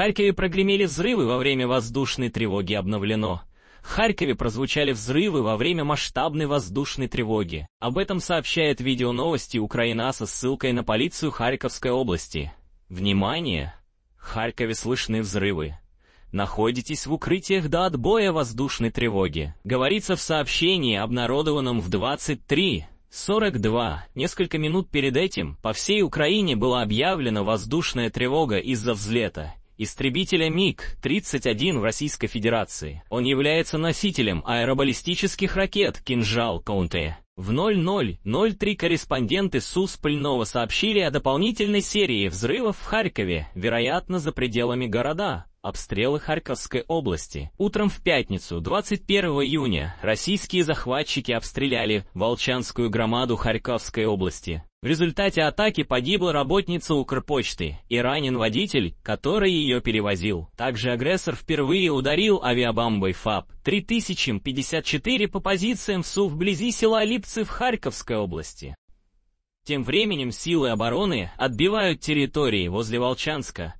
Харькове прогремели взрывы во время воздушной тревоги обновлено. В Харькове прозвучали взрывы во время масштабной воздушной тревоги. Об этом сообщает видео новости Украина со ссылкой на полицию Харьковской области. Внимание! В Харькове слышны взрывы. Находитесь в укрытиях до отбоя воздушной тревоги. Говорится в сообщении, обнародованном в 23:42. Несколько минут перед этим по всей Украине была объявлена воздушная тревога из-за взлета истребителя МиГ-31 в Российской Федерации. Он является носителем аэробаллистических ракет «Кинжал Коунте». В 00.03 корреспонденты СУС Пыльного сообщили о дополнительной серии взрывов в Харькове, вероятно, за пределами города, обстрелы Харьковской области. Утром в пятницу, 21 июня, российские захватчики обстреляли Волчанскую громаду Харьковской области. В результате атаки погибла работница Укрпочты и ранен водитель, который ее перевозил. Также агрессор впервые ударил авиабомбой ФАП 3054 по позициям СУ вблизи села Липцы в Харьковской области. Тем временем силы обороны отбивают территории возле Волчанска,